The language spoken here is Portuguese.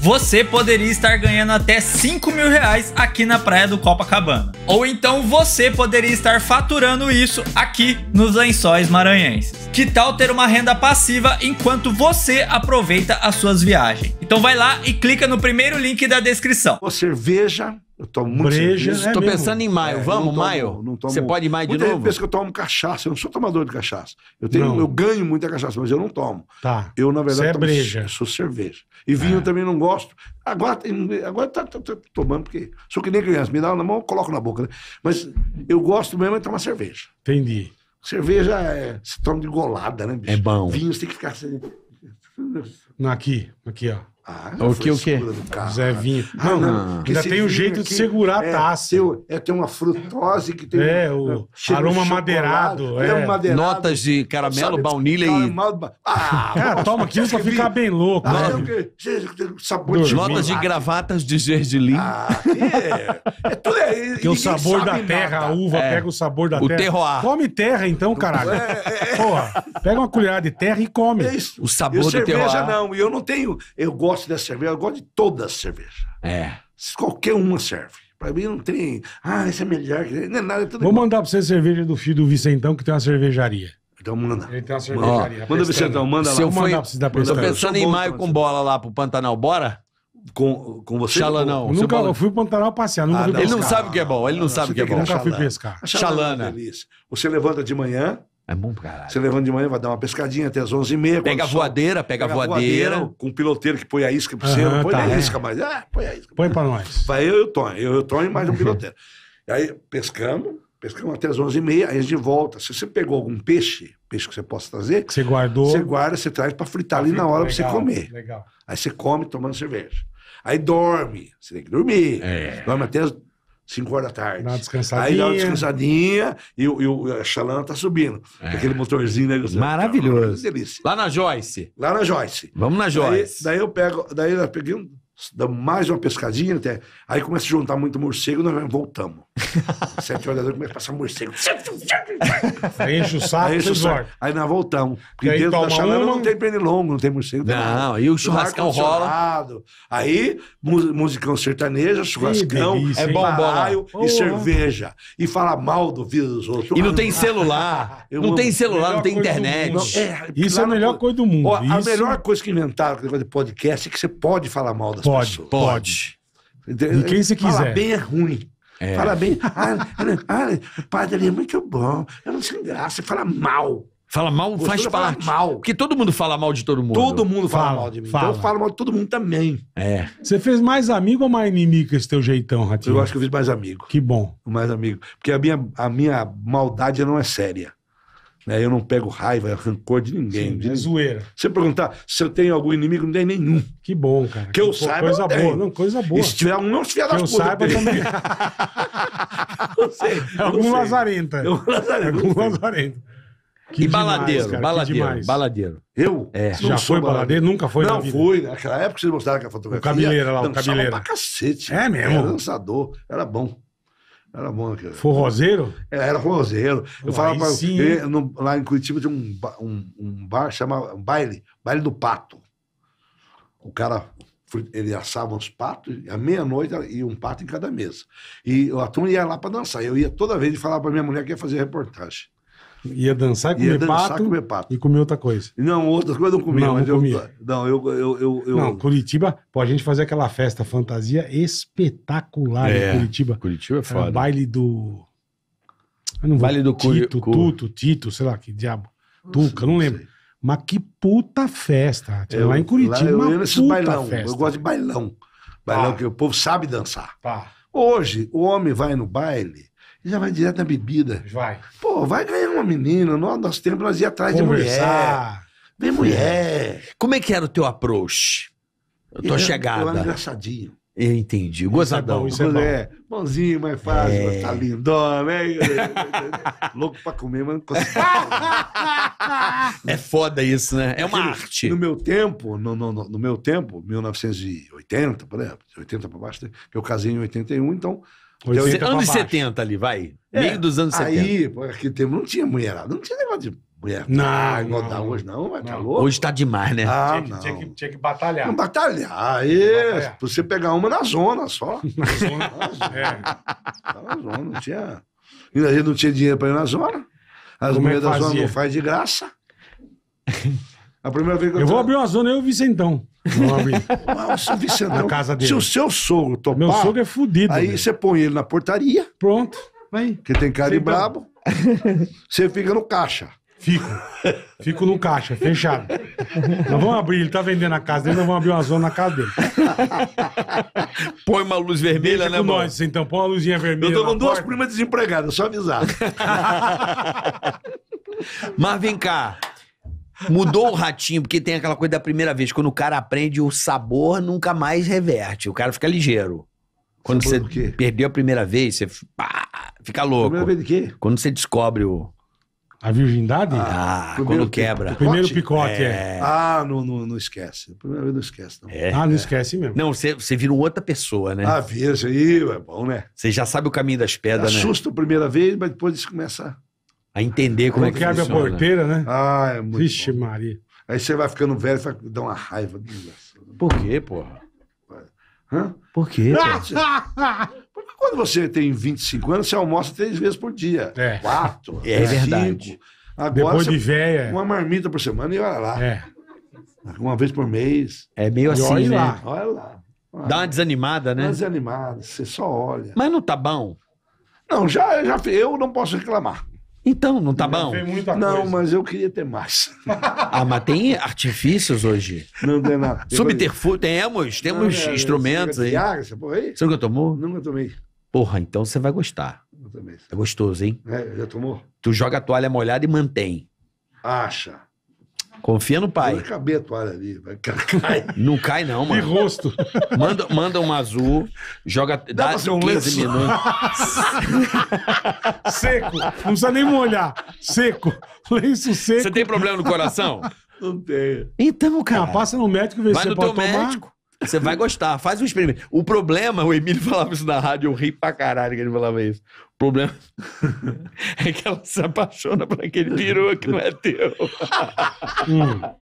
você poderia estar ganhando até 5 mil reais aqui na praia do Copacabana. Ou então você poderia estar faturando isso aqui nos lençóis maranhenses. Que tal ter uma renda passiva enquanto você aproveita as suas viagens? Então vai lá e clica no primeiro link da descrição tomo muito Breja, cerveja. Estou é pensando em maio. É, Vamos, tomo, maio? Tomo... Você pode ir maio de Muita novo? Pensa que eu tomo cachaça. Eu não sou tomador de cachaça. Eu, tenho, eu ganho muita cachaça, mas eu não tomo. Tá. Eu, na verdade, é tomo... breja. Eu sou cerveja. E vinho é. também não gosto. Agora, agora tá, tá, tá, tomando, porque sou que nem criança. Me dá na mão, eu coloco na boca. Né? Mas eu gosto mesmo de é tomar cerveja. Entendi. Cerveja é, se toma de golada, né, bicho? É bom. Vinho você tem que ficar... Não, aqui, aqui, ó. Ah, o que, o que? Zevinho. Não, ah, não, não. ainda tem o um jeito de segurar a é taça. Tem, é, tem uma frutose que tem... É, o é, aroma madeirado, é. madeirado. Notas de caramelo, sabe, baunilha e... Ah, cara, é, toma aquilo pra ficar bem louco. Ah, né? sabor de Notas de gravatas de gergelim. Ah, é, é tudo é... Que o sabor da terra, nada. a uva é. pega o sabor da o terra. O terroir. Come terra então, caralho. Porra, pega uma colherada de terra e come. O sabor do terroir cerveja não. E eu não tenho. Eu gosto dessa cerveja, eu gosto de toda a cerveja. É. Qualquer uma serve. Pra mim não tem. Ah, essa é melhor. Não é nada. É tudo Vou igual. mandar pra você a cerveja do filho do Vicentão, que tem uma cervejaria. Então manda. Ele tem uma cervejaria. Ó, manda, Vicentão, manda lá. Se eu fui, mandar pra você dar Tô pensando em maio com bola lá pro Pantanal. Bora? Com, com você? Xalanão. Eu nunca eu fui pro Pantanal passear. Nunca ah, fui Ele não sabe o que é bom. Ele não, não ah, sabe o que é bom. Nunca fui pescar. É Xalana. Você levanta de manhã, é bom pra caralho. Você levando de manhã, vai dar uma pescadinha até as 11h30. Pega a voadeira, pega, a voadeira. Com o um piloteiro que põe a isca pro cima, Uhum, põe tá, a é. isca, é. mas. Ah, põe a isca. Põe pra nós. Vai eu e o Tonho. Eu e o Tonho mais um piloteiro. Aí pescamos, pescamos até as 11h30, aí a gente volta. Se você pegou algum peixe, peixe que você possa trazer. Que você guardou. Você guarda, você traz pra fritar ali na hora legal, pra você comer. Legal. Aí você come tomando cerveja. Aí dorme. Você tem que dormir. É. Dorme até as 5 horas da tarde. Dá uma descansadinha. Aí dá uma descansadinha e, o a chalana tá subindo. É. Aquele motorzinho né, Maravilhoso. Que delícia. Lá na Joyce. Lá na Joyce. Vamos na Joyce. Daí, daí eu pego, daí eu peguei um damos mais uma pescadinha até. Aí começa a juntar muito morcego, nós voltamos. Sete horas da noite começa a passar morcego. aí enche o saco, aí, enche o saco. aí nós voltamos. Porque aí dentro da chalana uma... não tem pernilongo, não tem morcego. Não, aí o churrascão rola. Aí musicão sertaneja churrascão, é baraio e oh, cerveja. E fala mal do vida dos outros. E não tem celular. Eu não amo. tem celular, não tem internet. Não, é, Isso é a melhor coisa do mundo. Ó, a melhor coisa que inventaram com negócio de podcast é que você pode falar mal das pode, pessoas. Pode, pode. De quem você quiser. Fala bem é ruim. É. Fala bem. Ah, ah, padre é muito bom. Eu não sei graça. Fala mal. Fala mal Gostou faz parte. mal. Porque todo mundo fala mal de todo mundo. Todo mundo fala, fala mal de mim. Fala. Então eu falo mal de todo mundo também. É. Você fez mais amigo ou mais inimigo esse teu jeitão, Ratinho? Eu acho que eu fiz mais amigo. Que bom. Mais amigo. Porque a minha, a minha maldade não é séria. Né? Eu não pego raiva, rancor de ninguém. Sim, de é zoeira. Se eu perguntar se eu tenho algum inimigo, não tem nenhum. Que bom, cara. Que, que eu saiba. Coisa boa, não, coisa boa. E se tiver um, não se tiver das coisas. eu saiba também. não sei. É algum lazarenta. É, é algum lazarenta. algum lazarenta. Que e demais, baladeiro, cara, baladeiro, baladeiro. Eu? É. Já foi baladeiro? Nunca foi Não fui. Naquela época vocês mostraram aquela fotografia. O cabileira lá, o cabileira. pra cacete. É mesmo? Era dançador. Era bom. Era bom. Aquele... Forrozeiro? É, era forrozeiro. Eu falava pra, eu, no, lá em Curitiba tinha um, um, um bar chamava um baile, baile do pato. O cara ele assava os patos, à meia-noite ia um pato em cada mesa. E o atum ia lá para dançar. Eu ia toda vez e falava para minha mulher que ia fazer reportagem. Ia dançar, comer ia dançar, pato, comer pato. E comer outra coisa. Não, outras coisas não comia. Não, mas não comia. Eu, não, eu, eu, eu, Não, Curitiba, pô, a gente fazia aquela festa fantasia espetacular é, em Curitiba. Curitiba é foda. Era baile do... não baile do Tito, Curi... Tuto, Tito, sei lá, que diabo. Nossa, Tuca, não, não lembro. Sei. Mas que puta festa. Eu, lá em Curitiba, lá, eu uma puta bailão. festa. Eu gosto de bailão. Bailão ah. que o povo sabe dançar. Ah. Hoje, o homem vai no baile já vai direto na bebida. Vai. Pô, vai ganhar uma menina. No nosso tempo nós ia atrás Conversar. de mulher. Vem mulher. É. Como é que era o teu approach? eu tô eu, é, chegada? Eu era Eu entendi. Gozadão. Isso é bom, isso é bom. Bonzinho, mais fácil, é. tá lindona, né? Louco pra comer, mas não consigo. é foda isso, né? É uma Aquilo, arte. No meu tempo, no, no, no, meu tempo, 1980, por exemplo, 80 pra baixo, né? eu casei em 81, então 80 anos 70 ali, vai. É, Meio dos anos 70. Aí, pô, aquele não tinha mulherada, não tinha negócio de mulher. Não, não, ah, tá não. hoje não, vai, tá não. tá louco. Hoje tá demais, né? Ah, tinha, que, não. Tinha, que, tinha que batalhar. Não, batalhar, aí, batalhar. você pegar uma na zona só. Na zona, na é. zona. É. Tá na zona, não tinha... E a gente não tinha dinheiro pra ir na zona. As é mulheres da zona não fazem de graça. A primeira vez que eu... Eu vou abrir uma zona, eu e o Vicentão. Nome. Nossa, Na casa dele. Se o seu sogro topar... Meu sogro é fudido. Aí você põe ele na portaria. Pronto. Aí. Porque tem cara de então. brabo. Você fica no caixa. Fico. Fico no caixa, fechado. Nós vamos abrir, ele tá vendendo a casa dele, nós vamos abrir uma zona na casa dele. Põe uma luz vermelha, Deixa né, mano? nós, então, põe uma luzinha vermelha. Eu tô com duas porta. primas desempregadas, só avisar. Mas vem cá, Mudou o ratinho, porque tem aquela coisa da primeira vez. Quando o cara aprende, o sabor nunca mais reverte. O cara fica ligeiro. Quando sabor você perdeu a primeira vez, você pá, fica louco. Primeira vez de quê? Quando você descobre o. A virgindade? Ah, ah primeiro, quando quebra. O primeiro picote, é. é. Ah, não, não, não esquece. Primeira vez não esquece, não. É, ah, não é. esquece mesmo. Não, você, você vira outra pessoa, né? Ah, veja aí, é bom, né? Você já sabe o caminho das pedras, Assusta né? Assusta a primeira vez, mas depois começa a entender como, é que, que abre a porteira, né? Ah, é muito. Vixe, bom. Maria. Aí você vai ficando velho, vai dar uma raiva. Né? Por quê, porra? Hã? Por quê? Porra? Porque quando você tem 25 anos, você almoça três vezes por dia. É. Quatro. É, é verdade. Cinco. Agora, Depois de véia. Uma marmita por semana e olha lá. É. Uma vez por mês. É meio assim, olha né? Lá, olha lá. Dá uma desanimada, né? Uma desanimada, você só olha. Mas não tá bom? Não, já, já eu não posso reclamar. Então, não tá bom? não, coisa. mas eu queria ter mais. ah, mas tem artifícios hoje. Não tem é nada. Subterfúgio, temos, temos não, é, instrumentos é, aí. Viagra, aí? Você nunca tomou? Nunca tomei. Porra, então você vai gostar. Nunca É gostoso, hein? É, já tomou? Tu joga a toalha molhada e mantém. Acha. Confia no pai. Vai caber a toalha ali. cai. Não cai, não, mano. De rosto. Manda, manda uma azul, joga. Dá, dá 15 um minutos. seco. Não precisa nem molhar. Seco. Lenço seco. Você tem problema no coração? Não tenho. Então, cara. Ah, passa no médico e vê se você pode tomar. Médico. Você vai gostar, faz um experimento. O problema, o Emílio falava isso na rádio, eu ri pra caralho que ele falava isso. O problema é que ela se apaixona por aquele peru que não é teu. Hum.